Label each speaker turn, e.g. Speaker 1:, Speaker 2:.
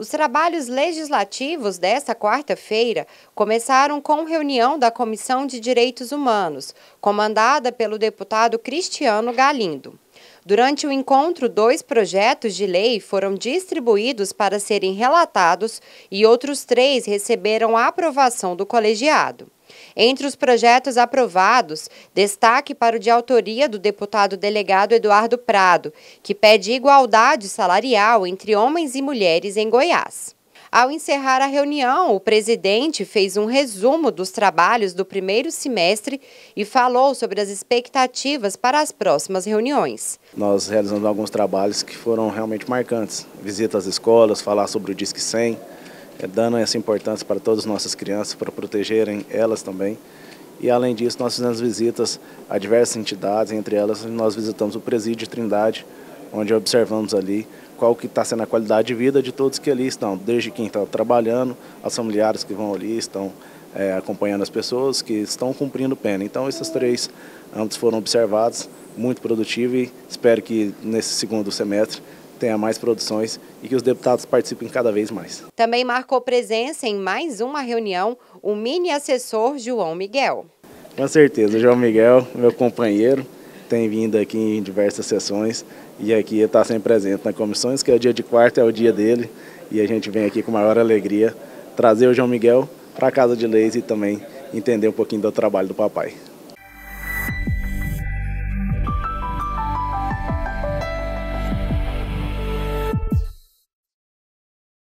Speaker 1: Os trabalhos legislativos desta quarta-feira começaram com reunião da Comissão de Direitos Humanos, comandada pelo deputado Cristiano Galindo. Durante o encontro, dois projetos de lei foram distribuídos para serem relatados e outros três receberam a aprovação do colegiado. Entre os projetos aprovados, destaque para o de autoria do deputado delegado Eduardo Prado, que pede igualdade salarial entre homens e mulheres em Goiás. Ao encerrar a reunião, o presidente fez um resumo dos trabalhos do primeiro semestre e falou sobre as expectativas para as próximas reuniões.
Speaker 2: Nós realizamos alguns trabalhos que foram realmente marcantes. Visita às escolas, falar sobre o Disque 100, eh, dando essa importância para todas as nossas crianças, para protegerem elas também. E além disso, nós fizemos visitas a diversas entidades, entre elas nós visitamos o presídio Trindade, onde observamos ali qual que está sendo a qualidade de vida de todos que ali estão, desde quem está trabalhando, as familiares que vão ali, estão é, acompanhando as pessoas que estão cumprindo pena. Então, esses três âmbitos foram observados, muito produtivo e espero que nesse segundo semestre tenha mais produções e que os deputados participem cada vez mais.
Speaker 1: Também marcou presença em mais uma reunião o mini assessor João Miguel.
Speaker 2: Com certeza, o João Miguel, meu companheiro, tem vindo aqui em diversas sessões e aqui está sempre presente nas comissões, que é o dia de quarta, é o dia dele, e a gente vem aqui com maior alegria trazer o João Miguel para a Casa de Leis e também entender um pouquinho do trabalho do papai.